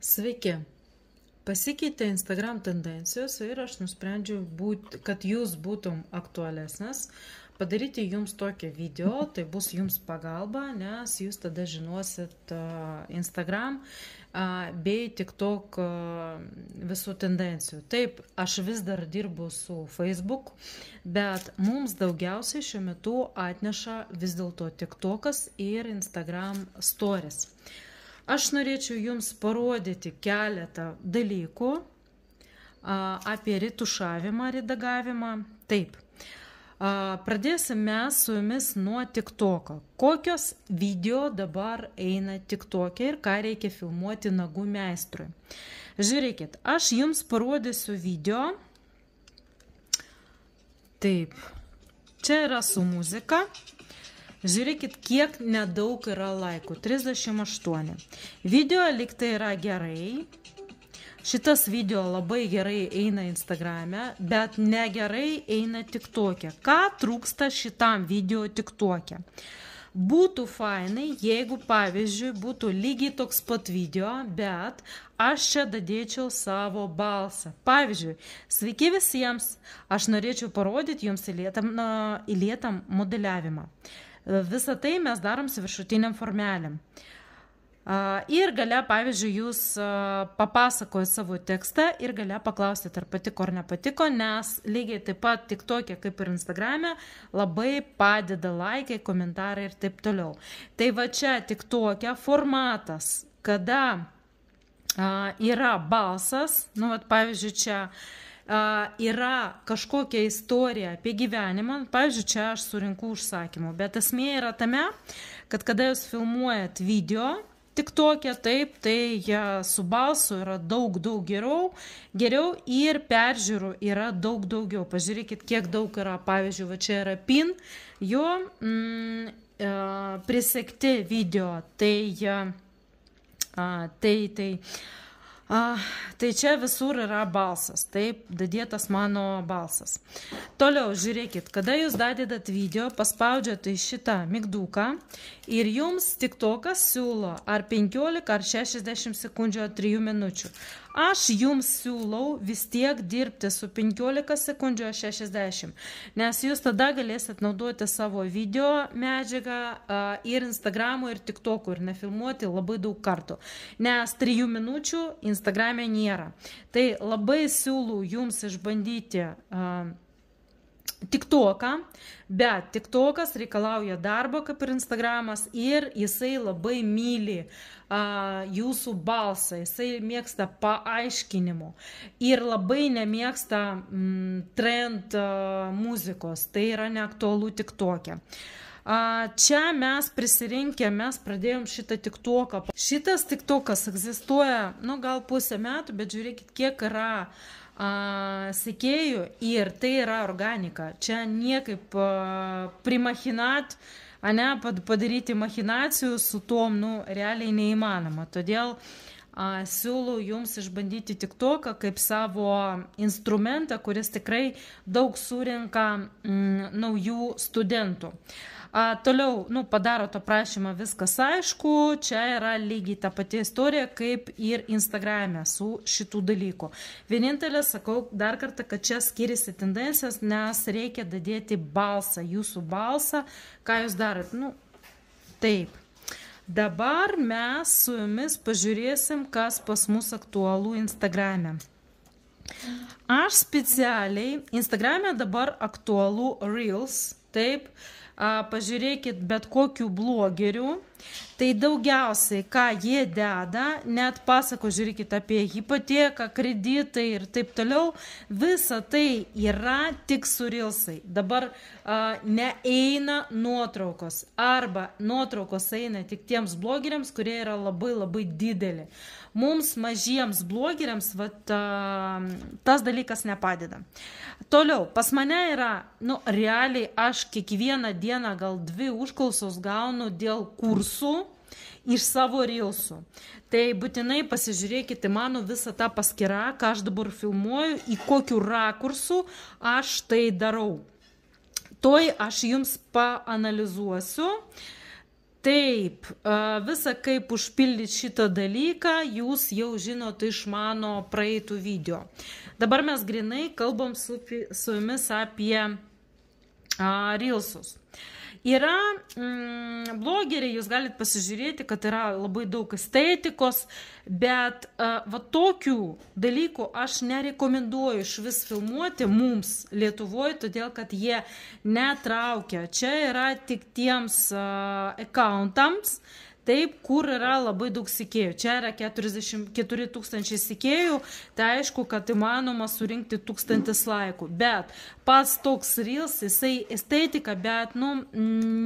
Sveiki. Pasikeitė Instagram tendencijos ir aš nusprendžiau, būt, kad jūs būtum aktualesnis, padaryti jums tokį video, tai bus jums pagalba, nes jūs tada žinosit Instagram bei TikTok visų tendencijų. Taip, aš vis dar dirbu su Facebook, bet mums daugiausiai šiuo metu atneša vis dėlto TikTokas ir Instagram stories. Aš norėčiau Jums parodyti keletą dalykų apie ritušavimą, redagavimą. Taip. Pradėsim mes su jumis nuo TikToko. Kokios video dabar eina TikTok'e ir ką reikia filmuoti nagų meistrui. Žiūrėkit, aš jums parodysiu video. Taip, čia yra su muzika. Žiūrėkit, kiek nedaug yra laikų. 38. Video liktai yra gerai. Šitas video labai gerai eina Instagrame, bet negerai eina tik tokia. Ką trūksta šitam video tik tokia? Būtų fainai, jeigu pavyzdžiui būtų lygiai toks pat video, bet aš čia dadėčiau savo balsą. Pavyzdžiui, sveiki visiems, aš norėčiau parodyti jums įlietam, na, įlietam modeliavimą. Uh, Visą tai mes darom su viršutiniam formelėm. Ir gale, pavyzdžiui, jūs papasakoja savo tekstą ir gale paklausite, ar patiko ar nepatiko, nes lygiai taip pat tik tokia kaip ir Instagram'e labai padeda laikai, komentarai ir taip toliau. Tai va čia tik tokia formatas, kada yra balsas, nu, vat, pavyzdžiui, čia uh, yra kažkokia istorija apie gyvenimą, pavyzdžiui, čia aš surinku užsakymų, bet esmė yra tame, kad kada jūs filmuojat video, tik tokia, taip, tai ja, su balsu yra daug, daug geriau, geriau ir peržiūrų yra daug daugiau. Pažiūrėkit, kiek daug yra, pavyzdžiui, va čia yra pin, jo mm, e, prisekti video, tai, e, a, tai, tai. tai A, tai čia visur yra balsas, taip, dadėtas mano balsas. Toliau, žiūrėkit, kada jūs dadedat video, paspaudžiate į šitą mygduką ir jums tik tokas siūlo ar 15 ar 60 sekundžių ar 3 minučių. Aš jums siūlau vis tiek dirbti su 15 sekundžių 60, nes jūs tada galėsit naudoti savo video medžiagą ir Instagramų, ir TikTokų, ir nefilmuoti labai daug kartų, nes 3 minučių Instagram'e nėra. Tai labai siūlau jums išbandyti. Uh, TikToką, bet TikTokas reikalauja darbo, kaip ir Instagramas, ir jisai labai myli a, jūsų balsą, jisai mėgsta paaiškinimų ir labai nemėgsta m, mm, trend a, muzikos, tai yra neaktualu TikTok'e. Čia mes prisirinkę, mes pradėjom šitą tiktoką. Šitas tiktokas egzistuoja, nu gal pusę metų, bet žiūrėkit, kiek yra uh, a, sekėjų ir tai yra organika. Čia niekaip a, primachinat, a ne, padaryti machinacijų su tom, nu, realiai neįmanoma. Todėl a, siūlau jums išbandyti tik toką kaip savo instrumentą, kuris tikrai daug surinka m, mm, naujų studentų. A, A, toliau, nu, padaro to prašymą viskas aišku, čia yra lygiai ta pati istorija, kaip ir Instagram'e su šitų dalykų. Vienintelė, sakau dar kartą, kad čia skiriasi tendencijos, nes reikia dadėti balsą, jūsų balsą, ką jūs darot. Nu, taip. Dabar mes su jumis pažiūrėsim, kas pas mus aktualu Instagram'e. Aš specialiai Instagram'e dabar aktualu Reels, taip, uh, a, pažiūrėkit bet kokių blogerių, tai daugiausiai, ką jie deda, net pasako, žiūrėkit apie hipoteką, kreditai ir taip toliau, visa tai yra tik surilsai. Dabar a, neeina nuotraukos arba nuotraukos eina tik tiems blogeriams, kurie yra labai labai dideli mums mažiems blogeriams vat, tas dalykas nepadeda. Toliau, pas mane yra, nu, realiai aš kiekvieną dieną gal dvi užklausos gaunu dėl kursų iš savo rilsų. Tai būtinai pasižiūrėkite mano visą tą paskirą, ką aš dabar filmuoju, į kokiu rakursu aš tai darau. Toj aš jums paanalizuosiu. Uh, Taip, visą kaip užpildyti šitą dalyką jūs jau žinot iš mano praeitų video. Dabar mes grinai kalbam su, su jumis apie a, Reelsus. Yra mm, blogeriai, jūs galite pasižiūrėti, kad yra labai daug estetikos, bet uh, va tokių dalykų aš nerekomenduoju iš vis filmuoti mums Lietuvoje, todėl kad jie netraukia. Čia yra tik tiems uh, accountams. Uh, taip, kur yra labai daug sikėjų. Čia yra 44 tūkstančiai sikėjų, tai aišku, kad įmanoma surinkti tūkstantis laikų. Bet pats toks reels, jisai estetika, bet, nu,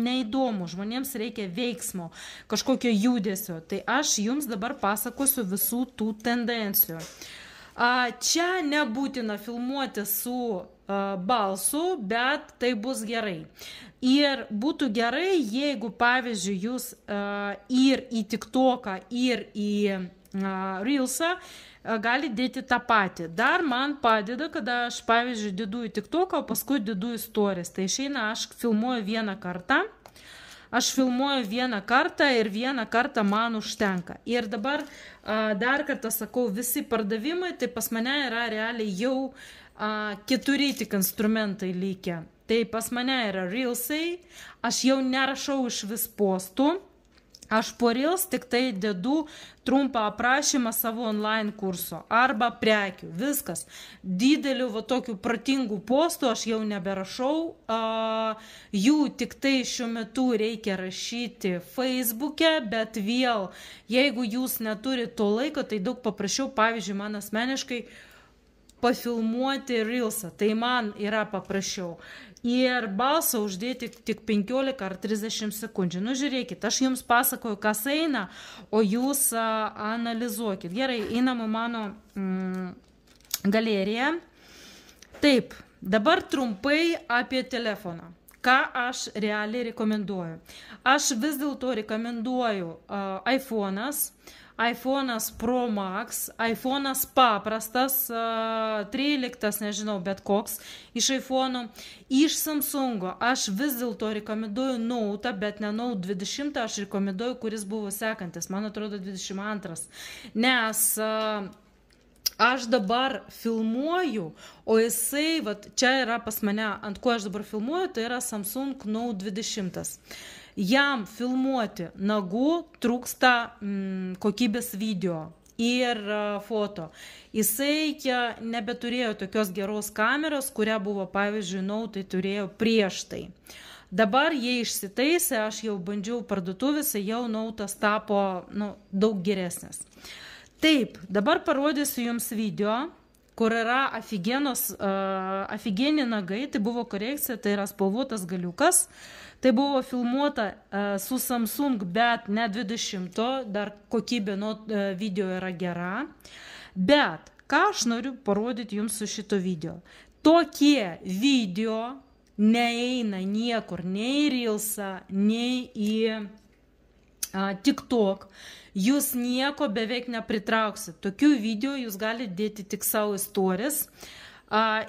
neįdomu, žmonėms reikia veiksmo, kažkokio judesio. Tai aš jums dabar pasakosiu visų tų tendencijų. Čia nebūtina filmuoti su balsų, bet tai bus gerai. Ir būtų gerai, jeigu, pavyzdžiui, jūs ir į TikToką, ir į Reelsą gali dėti tą patį. Dar man padeda, kada aš, pavyzdžiui, diduoju TikToką, o paskui diduoju Stories. Tai išeina, aš filmuoju vieną kartą aš filmuoju vieną kartą ir vieną kartą man užtenka. Ir dabar dar kartą sakau, visi pardavimai, tai pas mane yra realiai jau a, keturi tik instrumentai lygia. Tai pas mane yra reelsai, aš jau nerašau iš vis postų, aš po reels tik tai dedu trumpą aprašymą savo online kurso arba prekių, viskas. Didelių va tokių pratingų postų aš jau neberašau, a, jų tik tai šiuo metu reikia rašyti Facebook'e, bet vėl, jeigu jūs neturite to laiko, tai daug paprasčiau, pavyzdžiui, man asmeniškai, a, pafilmuoti Reelsą. Tai man yra paprasčiau. Ir balsą uždėti tik 15 ar 30 sekundžių. Nu žiūrėkit, aš jums pasakoju, kas eina, o jūs a, analizuokit. Gerai, einam į mano mm, galeriją. Taip, dabar trumpai apie telefoną ką aš realiai rekomenduoju. Aš vis dėlto rekomenduoju uh, iPhone'as, uh, iPhone'as Pro Max, iPhone'as paprastas, 13, nežinau, bet koks iš iPhone'ų. Iš Samsung'o aš vis dėlto rekomenduoju Nauta, bet ne Naut 20, aš rekomenduoju, kuris buvo sekantis, man atrodo 22. Nes aš dabar filmuoju, o jisai, va, čia yra pas mane, ant ko aš dabar filmuoju, tai yra Samsung Note 20 jam filmuoti nagų trūksta mm, kokybės video ir e, foto. Jisai nebeturėjo tokios geros kameros, kurią buvo, pavyzdžiui, nautai turėjo prieš tai. Dabar jie išsitaisė, aš jau bandžiau parduotuvėse, jau nautas tapo nu, daug geresnis. Taip, dabar parodysiu jums video, kur yra aфиgenos, uh, e, aфиgeni nagai, tai buvo korekcija, tai yra spalvotas galiukas. Uh, Tai buvo filmuota e, su Samsung, bet ne 20, dar kokybė nuo e, video yra gera. Bet ką aš noriu parodyti jums su šito video. Tokie video neeina niekur, nei į Reelsą, nei į a, TikTok. Jūs nieko beveik nepritrauksit. Tokių video jūs galite dėti tik savo istorijas. Uh,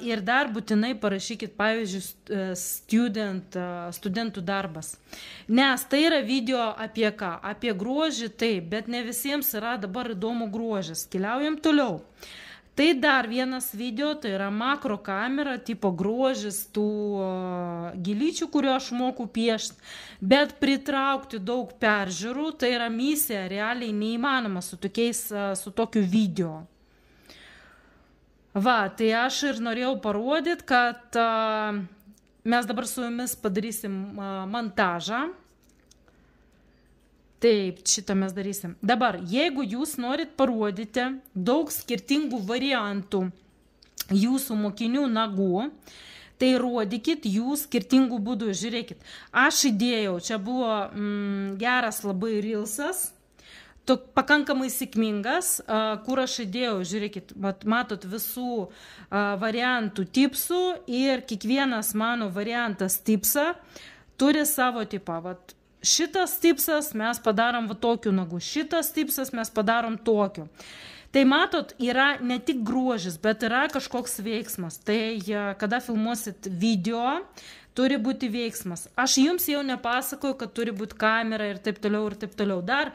Ir dar būtinai parašykit, pavyzdžiui, e, student, e, studentų darbas. Nes tai yra video apie ką? Apie grožį, taip, bet ne visiems yra dabar įdomu grožis. Keliaujam toliau. Tai dar vienas video, tai yra makro kamera, tipo grožis tų uh, gilyčių, kurio aš moku piešti, bet pritraukti daug peržiūrų, tai yra misija realiai neįmanoma su, tokiais, uh, su tokiu video. Va, tai aš ir norėjau parodyti, kad a, mes dabar su jumis padarysim a, montažą. Taip, šitą mes darysim. Dabar, jeigu jūs norit parodyti daug skirtingų variantų jūsų mokinių nagų, tai rodykit jų skirtingų būdų. Žiūrėkit, aš įdėjau, čia buvo mm, geras labai rilsas to, pakankamai sėkmingas, kur aš įdėjau, žiūrėkit, matot visų variantų tipsų ir kiekvienas mano variantas tipsą turi savo tipą. Vat, šitas tipsas mes padarom va tokiu nagu, šitas tipsas mes padarom tokiu. Tai matot, yra ne tik grožis, bet yra kažkoks veiksmas. Tai kada filmuosit video, turi būti veiksmas. Aš jums jau nepasakoju, kad turi būti kamera ir taip toliau ir taip toliau. Dar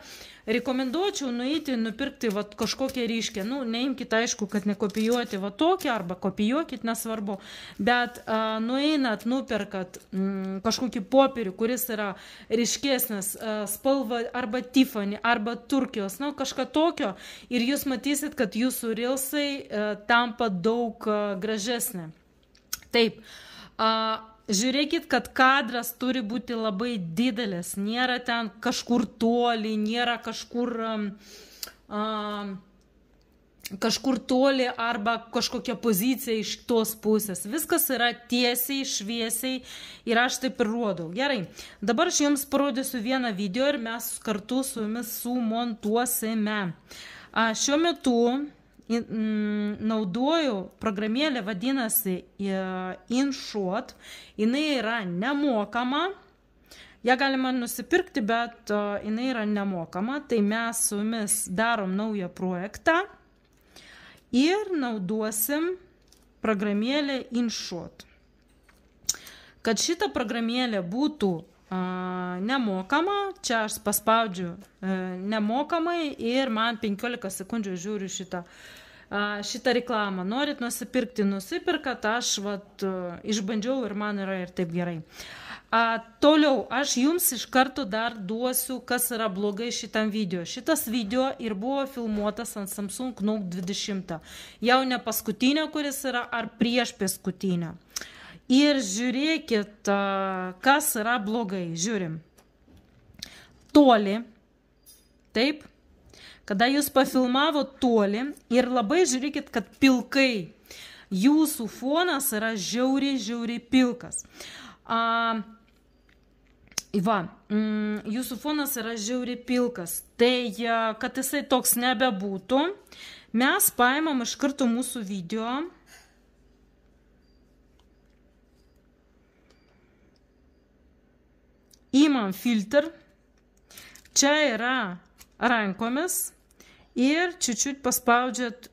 rekomenduočiau nueiti, nupirkti vat, kažkokią ryškę. Nu, neimkite, aišku, kad nekopijuoti va tokią arba kopijuokit, nesvarbu. Bet a, nueinat, nuperkat m, mm, kažkokį popierių, kuris yra ryškesnis a, spalva arba Tiffany, arba Turkijos, nu, kažką tokio. Ir jūs matysit, kad jūsų rilsai a, tampa daug a, gražesnė. Taip. A, žiūrėkit, kad kadras turi būti labai didelis, nėra ten kažkur toli, nėra kažkur, um, um, kažkur toli arba kažkokia pozicija iš tos pusės. Viskas yra tiesiai, šviesiai ir aš taip ir rodau. Gerai, dabar aš jums parodysiu vieną video ir mes kartu su jumis sumontuosime. A, šiuo metu naudoju programėlę vadinasi InShot. Jinai yra nemokama. Ja galima nusipirkti, bet jinai yra nemokama. Tai mes su jumis darom naują projektą ir naudosim programėlę InShot. Kad šita programėlė būtų nemokama, čia aš paspaudžiu nemokamai ir man 15 sekundžių žiūriu šitą uh, šitą reklamą, norit nusipirkti, nusipirkat, aš vat, e, išbandžiau ir man yra ir taip gerai. A, toliau, aš jums iš karto dar duosiu, kas yra blogai šitam video. Šitas video ir buvo filmuotas ant Samsung Note 20. Jau ne paskutinė, kuris yra, ar prieš paskutinę. Ir žiūrėkit, e, kas yra blogai. Žiūrim. Toli. Taip kada jūs pafilmavot toli ir labai žiūrėkit, kad pilkai. Jūsų fonas yra žiauriai, žiauriai pilkas. A, va, mm, jūsų fonas yra žiauriai pilkas. Tai, kad jisai toks nebebūtų, mes paimam iš karto mūsų video. Įmam filtr. Čia yra rankomis ir čiut-čiut paspaudžiat,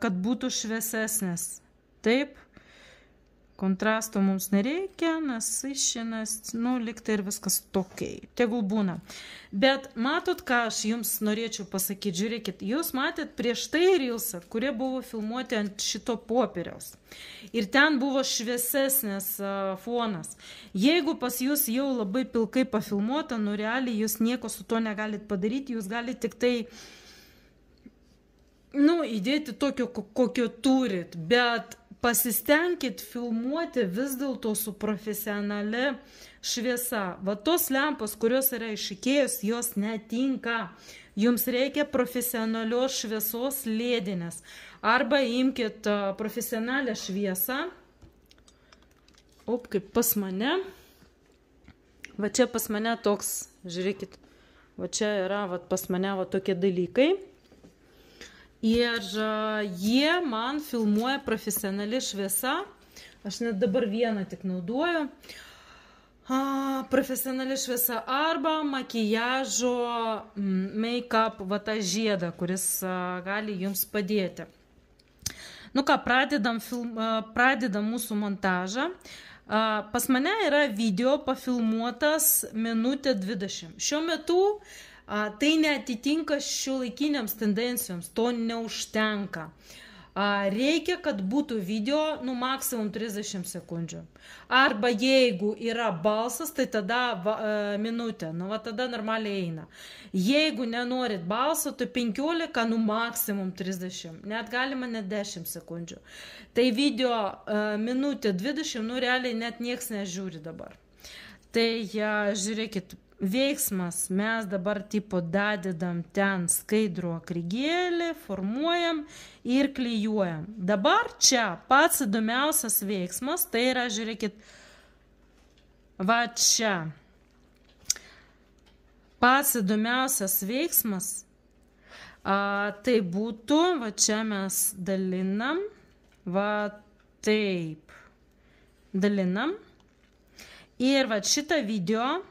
kad būtų šviesesnis. Taip kontrasto mums nereikia, nes iš šiandien, nu, liktai ir viskas tokiai, tegul būna. Bet matot, ką aš jums norėčiau pasakyti, žiūrėkit, jūs matėt prieš tai Rilsą, kurie buvo filmuoti ant šito popieriaus. Ir ten buvo šviesesnės a, fonas. Jeigu pas jūs jau labai pilkai pafilmuota, nu realiai jūs nieko su to negalit padaryti, jūs galite tik tai nu, įdėti tokio, kokio turit, bet pasistengkit filmuoti vis dėlto su profesionale šviesa. Va tos lempos, kurios yra išikėjus, jos netinka. Jums reikia profesionalios šviesos lėdinės. Arba imkit profesionalią šviesą. Op, kaip pas mane. Va čia pas mane toks, žiūrėkit, va čia yra va, pas mane va tokie dalykai. Ir e, jie man filmuoja profesionali šviesa. Aš net dabar vieną tik naudoju. A, profesionali šviesa arba makijažo make-up vata žiedą, kuris a, e, gali jums padėti. Nu ką, pradedam, film, a, e, pradedam mūsų montažą. A, pas mane yra video pafilmuotas minutė 20. Šiuo metu a, A, tai neatitinka šiuolaikiniams tendencijoms, to neužtenka. A, reikia, kad būtų video, nu, maksimum 30 sekundžių. Arba jeigu yra balsas, tai tada va, e, minutė, nu, va tada normaliai eina. Jeigu nenorit balso, tai 15, nu, maksimum 30, net galima net 10 sekundžių. Tai video a, e, minutė 20, nu, realiai net nieks nežiūri dabar. Tai a, e, žiūrėkit, veiksmas mes dabar tipo dadedam ten skaidrų akrigėlį, formuojam ir klyjuojam. Dabar čia pats įdomiausias veiksmas, tai yra, žiūrėkit, va čia. Pats įdomiausias veiksmas, a, tai būtų, va čia mes dalinam, va taip, dalinam. Ir va šitą video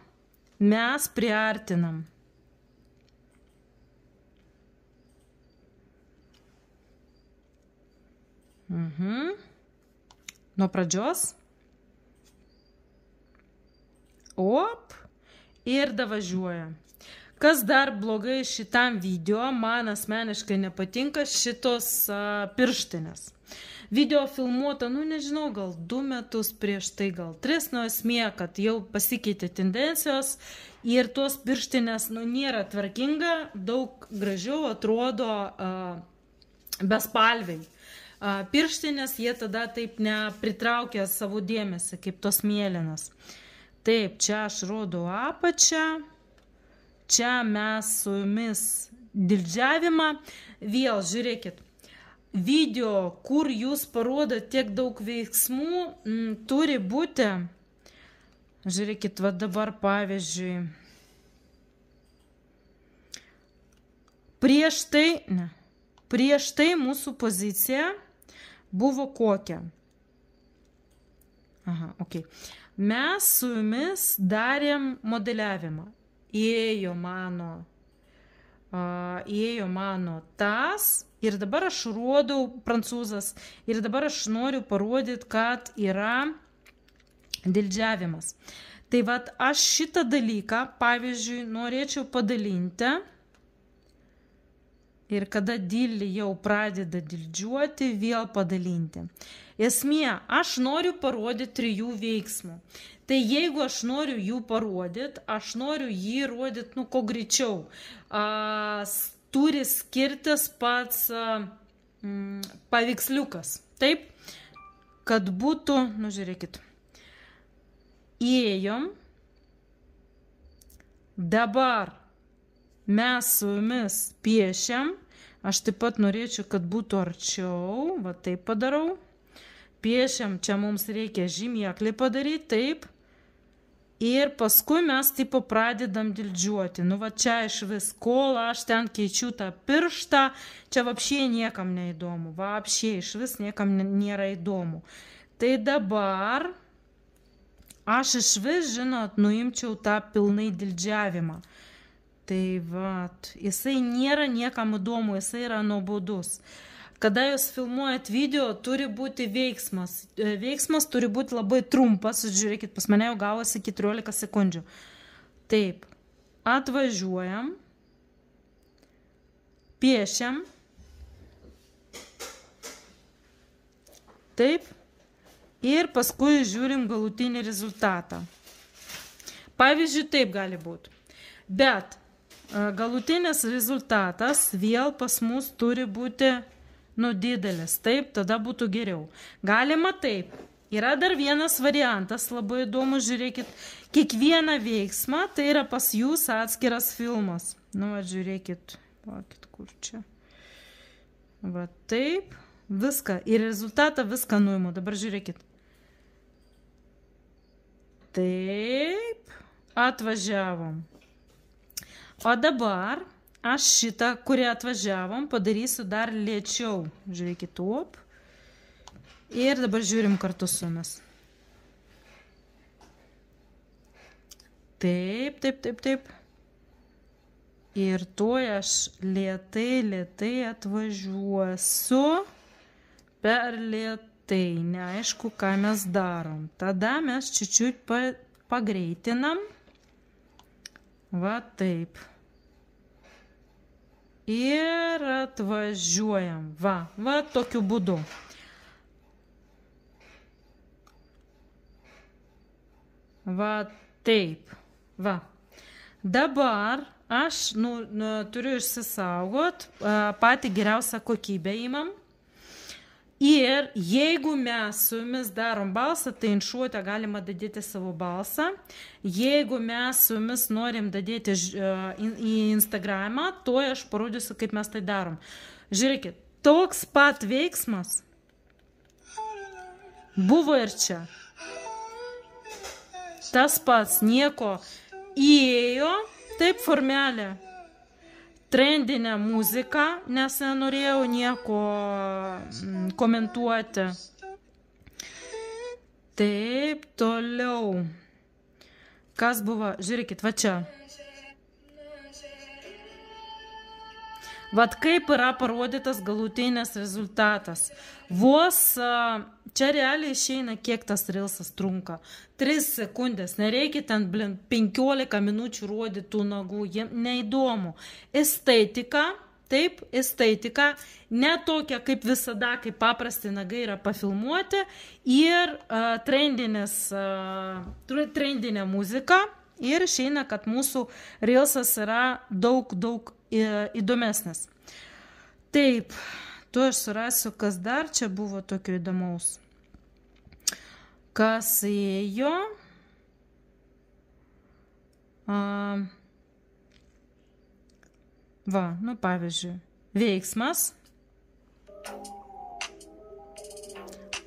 mes priartinam. Mhm. Nuo pradžios. Op. Ir davažiuoja. Kas dar blogai šitam video, man asmeniškai nepatinka šitos a, pirštinės video filmuota, nu nežinau, gal du metus prieš tai, gal tris nuo esmė, kad jau pasikeitė tendencijos ir tos pirštinės, nu, nėra tvarkinga, daug gražiau atrodo uh, bespalviai. Uh, pirštinės jie tada taip nepritraukia savo dėmesį, kaip tos mėlynas. Taip, čia aš rodau apačią, čia mes su jumis didžiavimą. Vėl žiūrėkit, video, kur jūs parodot tiek daug veiksmų, m, mm, turi būti. Žiūrėkit, va dabar pavyzdžiui. Prieš tai, ne, prieš tai mūsų pozicija buvo kokia? Aha, ok. Mes su jumis darėm modeliavimą. Įėjo mano, uh, įėjo mano tas, Ir dabar aš rodau prancūzas. Ir dabar aš noriu parodyti, kad yra dildžiavimas. Tai vad aš šitą dalyką, pavyzdžiui, norėčiau padalinti. Ir kada dilį jau pradeda dildžiuoti, vėl padalinti. Esmė, aš noriu parodyti trijų veiksmų. Tai jeigu aš noriu jų parodyti, aš noriu jį rodyti, nu, kuo greičiau. As, turi skirtis pats mm, paveiksliukas. Taip, kad būtų, nu žiūrėkit, įėjom, dabar mes su jumis piešiam, aš taip pat norėčiau, kad būtų arčiau, va taip padarau, piešiam, čia mums reikia žymieklį padaryti, taip, ir paskui mes tipo pradedam dildžiuoti. Nu va čia iš vis, kol aš ten keičiu tą pirštą, čia vapšie niekam neįdomu, vapšie iš vis niekam nėra įdomu. Tai dabar aš iš vis, žinot, nuimčiau tą pilnai dildžiavimą. Tai va, jisai nėra niekam įdomu, jisai yra nuobodus kada jūs filmuojat video, turi būti veiksmas. E, veiksmas turi būti labai trumpas, žiūrėkit, pas mane jau gavosi 14 sekundžių. Taip, atvažiuojam, piešiam. Taip, ir paskui žiūrim galutinį rezultatą. Pavyzdžiui, taip gali būti. Bet e, galutinis rezultatas vėl pas mus turi būti nu didelis, taip, tada būtų geriau. Galima taip. Yra dar vienas variantas, labai įdomu, žiūrėkit, kiekvieną veiksmą tai yra pas jūs atskiras filmas. Nu, va, žiūrėkit, pakit, kur čia. Va, taip, viską, ir rezultatą viską nuimu, dabar žiūrėkit. Taip, atvažiavom. O dabar Aš šitą, kurią atvažiavom, padarysiu dar lėčiau. Žiūrėkit, op. Ir dabar žiūrim kartu su mes. Taip, taip, taip, taip. Ir tuoj aš lėtai, lėtai atvažiuosiu. Per lėtai. Neaišku, ką mes darom. Tada mes čičiut pa, pagreitinam. Va taip. Taip ir atvažiuojam. Va, va tokiu būdu. Va taip. Va. Dabar aš nu, nu, turiu išsisaugot, patį geriausią kokybę įmam. Ir jeigu mes su jumis darom balsą, tai inšuotę galima dadėti savo balsą. Jeigu mes su jumis norim dadėti e, į Instagramą, to aš parodysiu, kaip mes tai darom. Žiūrėkit, toks pat veiksmas buvo ir čia. Tas pats nieko įėjo, taip formelė trendinę muziką, nes nenorėjau nieko mm, komentuoti. Taip, toliau. Kas buvo? Žiūrėkit, va čia. Vat kaip yra parodytas galutinis rezultatas. Vos uh, Čia realiai išeina, kiek tas rilsas trunka. 3 sekundės, nereikia ten, blin, 15 minučių rodyti tų nagų, jiem neįdomu. Estetika, taip, estetika, ne tokia kaip visada, kaip paprasti nagai yra pafilmuoti, ir uh, trendinės, uh, trendinė muzika, ir išeina, kad mūsų rilsas yra daug, daug įdomesnis. Taip tu aš surasiu, kas dar čia buvo tokio įdomaus. Kas ėjo? A, va, nu pavyzdžiui, veiksmas.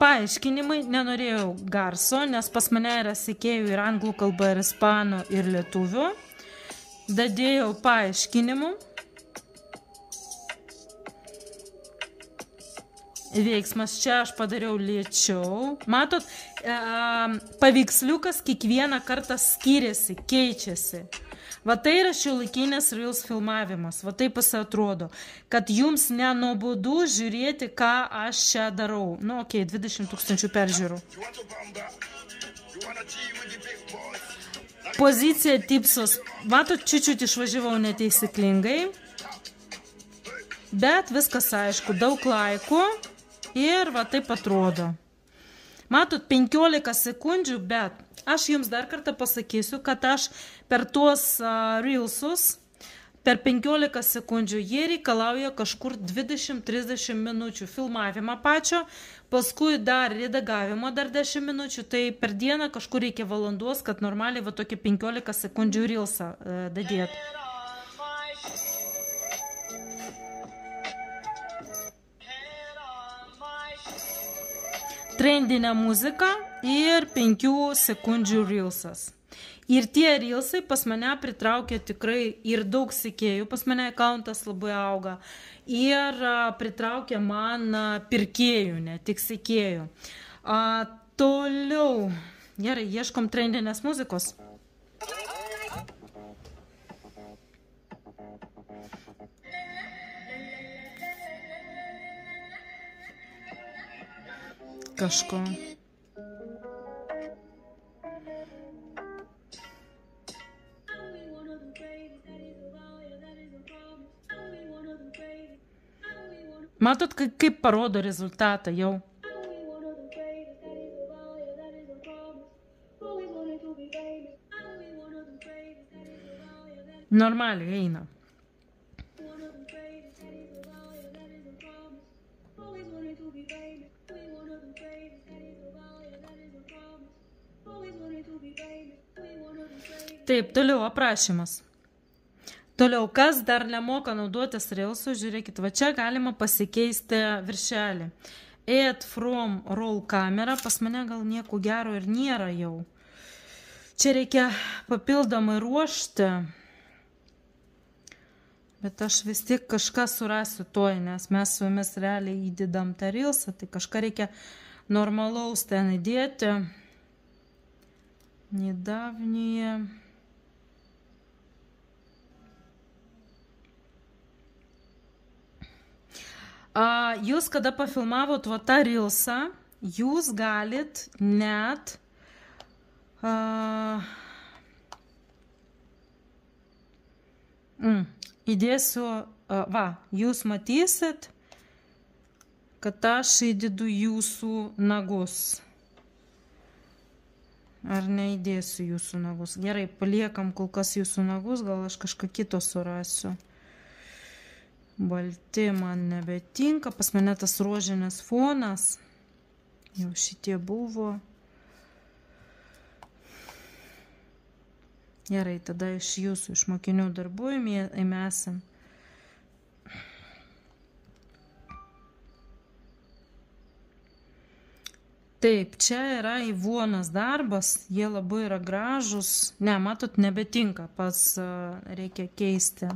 Paaiškinimai, nenorėjau garso, nes pas mane yra sekėjų ir anglų kalba, ir ispanų, ir lietuvių. Dadėjau paaiškinimų. veiksmas. Čia aš padariau lėčiau. Matot, e, paveiksliukas kiekvieną kartą skiriasi, keičiasi. Va tai yra šiuolaikinės Reels filmavimas, va taip jis atrodo, kad jums nenobodu žiūrėti, ką aš čia darau. Nu, okei, okay, 20 tūkstančių peržiūrų. Pozicija tipsos. Matot, čiučiut išvažiavau neteisyklingai, bet viskas aišku, daug laikų. Ir va taip atrodo. Matot, 15 sekundžių, bet aš jums dar kartą pasakysiu, kad aš per tuos uh, reelsus, per 15 sekundžių, jie reikalauja kažkur 20-30 minučių filmavimą pačio, paskui dar redagavimo dar 10 minučių, tai per dieną kažkur reikia valandos, kad normaliai va tokį 15 sekundžių reelsą uh, e, dadėtų. trendinė muzika ir 5 sekundžių reelsas. Ir tie reelsai pas mane pritraukė tikrai ir daug sekėjų, pas mane akauntas labai auga. Ir pritraukė man pirkėjų, ne tik sekėjų. A, toliau. Gerai, ieškom trendinės muzikos. kažko. Matot, kaip parodo rezultatą jau. Normaliai eina. Taip, toliau aprašymas. Toliau, kas dar nemoka naudotis Reelsu, žiūrėkit, va čia galima pasikeisti viršelį. Add from roll camera, pas mane gal nieko gero ir nėra jau. Čia reikia papildomai ruošti, bet aš vis tik kažką surasiu toj, nes mes su jumis realiai įdidam tą Reelsą, tai kažką reikia normalaus ten įdėti. Недавние... A, jūs, kada pafilmavot va tą rilsą, jūs galit net a, mm, įdėsiu, a, va, jūs matysit, kad aš įdedu jūsų nagus. Ar neįdėsiu jūsų nagus? Gerai, paliekam kol kas jūsų nagus, gal aš kažką kito surasiu. Balti man nebetinka, pas mane tas rožinės fonas. Jau šitie buvo. Gerai, tada iš jūsų, iš mokinių darbų įmesim. Taip, čia yra įvonas darbas, jie labai yra gražus. Ne, matot, nebetinka, pas reikia keisti.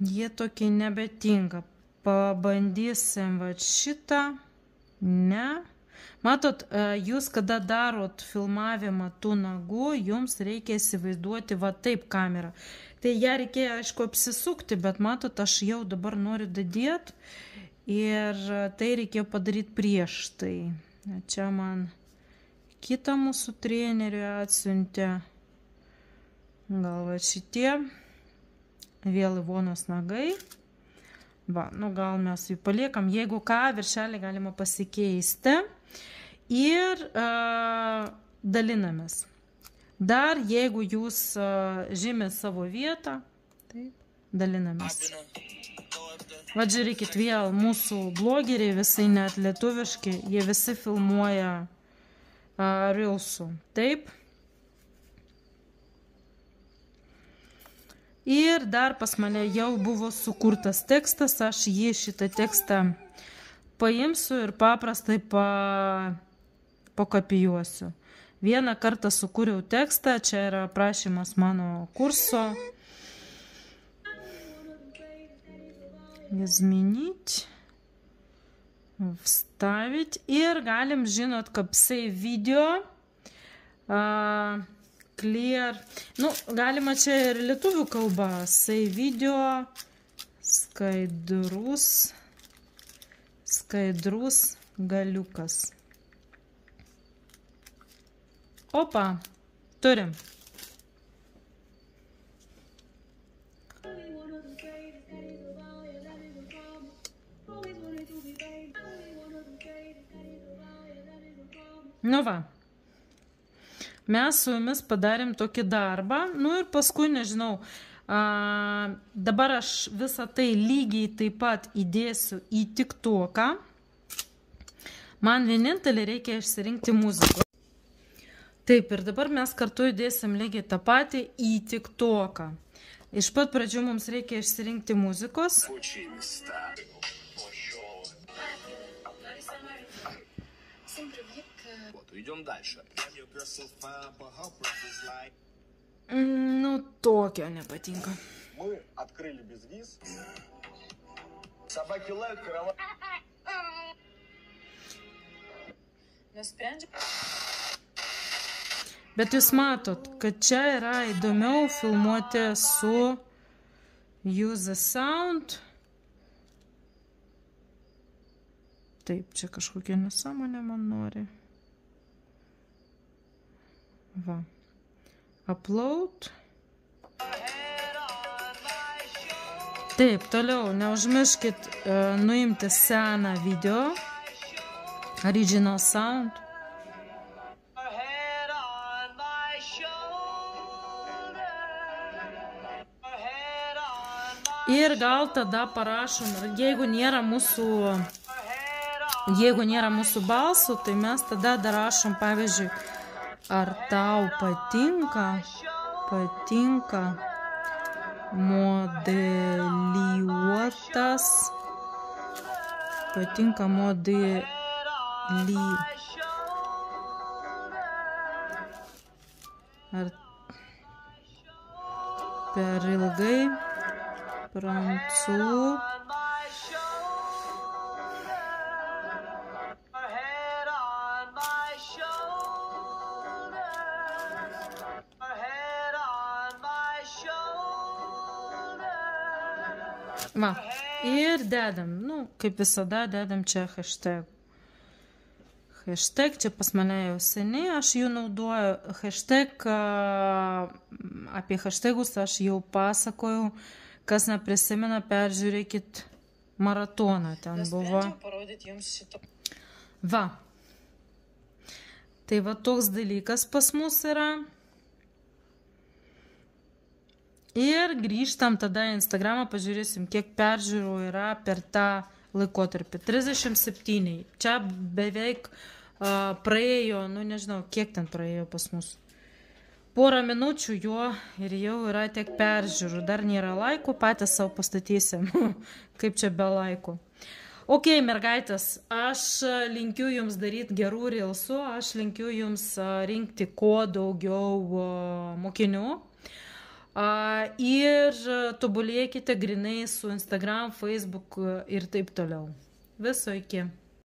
Jie tokie nebetinka. Pabandysim va šitą. Ne. Matot, e, jūs kada darot filmavimą tų nagų, jums reikia įsivaizduoti va taip kamerą. Tai ją reikėjo, aišku, apsisukti, bet matot, aš jau dabar noriu dadėti ir tai reikėjo padaryti prieš tai. Čia man kitą mūsų trenerių atsiuntė. Gal va šitie vėl Ivonos nagai. Va, nu gal mes jį paliekam, jeigu ką, viršelį galima pasikeisti. Ir uh, dalinamės. Dar jeigu jūs uh, žymės savo vietą, taip, dalinamės. Va, žiūrėkit, vėl mūsų blogeriai, visai net lietuviški, jie visi filmuoja uh, Rilsų. Taip. Ir dar pas mane jau buvo sukurtas tekstas, aš jį šitą tekstą paimsiu ir paprastai pa... pokapijuosiu. Vieną kartą sukūriau tekstą, čia yra aprašymas mano kurso. Изменить. Вставить. Ir galim, žinot, kapsai video. Uh, clear. Nu, galima čia ir lietuvių kalba. Sai video skaidrus, skaidrus galiukas. Opa, turim. Nu va mes su jumis padarėm tokį darbą, nu ir paskui, nežinau, a, dabar aš visą tai lygiai taip pat įdėsiu į tik toką. Man vienintelį reikia išsirinkti muziką. Taip, ir dabar mes kartu įdėsim lygiai tą patį į tik toką. Iš pat pradžių mums reikia išsirinkti muzikos. Pučinsta. Вот, идем дальше. Ну, Токио не патинка. Мы открыли без виз. Собаки лают, корова... Bet jūs matot, kad čia yra įdomiau filmuoti su Use Sound. Taip, čia kažkokia nesąmonė man nori. Va. Upload. Taip, toliau, neužmirškit uh, nuimti seną video. Original sound. Ir gal tada parašom, jeigu nėra mūsų, jeigu nėra mūsų balsų, tai mes tada dar rašom, pavyzdžiui, Ar tau patinka, patinka modeliuotas, patinka modeli. Ar per ilgai prancūzų Va. Ir dedam, nu, kaip visada, dedam čia hashtag. Hashtag čia pas mane jau seniai, aš jų naudoju. Hashtag, apie hashtagus aš jau pasakojau, kas neprisimena, peržiūrėkit maratoną ten buvo. parodyti jums šitą. Va. Tai va toks dalykas pas mus yra. Ir grįžtam tada į Instagramą, pažiūrėsim, kiek peržiūrų yra per tą laikotarpį. 37. Čia beveik uh, praėjo, nu nežinau, kiek ten praėjo pas mus. Porą minučių jo ir jau yra tiek peržiūrų. Dar nėra laikų, patys savo pastatysim. Kaip čia be laikų. Ok, mergaitės, aš linkiu jums daryti gerų rilsų, aš linkiu jums rinkti kuo daugiau mokinių, A, ir tobulėkite grinai su Instagram, Facebook e, ir taip toliau. Viso iki.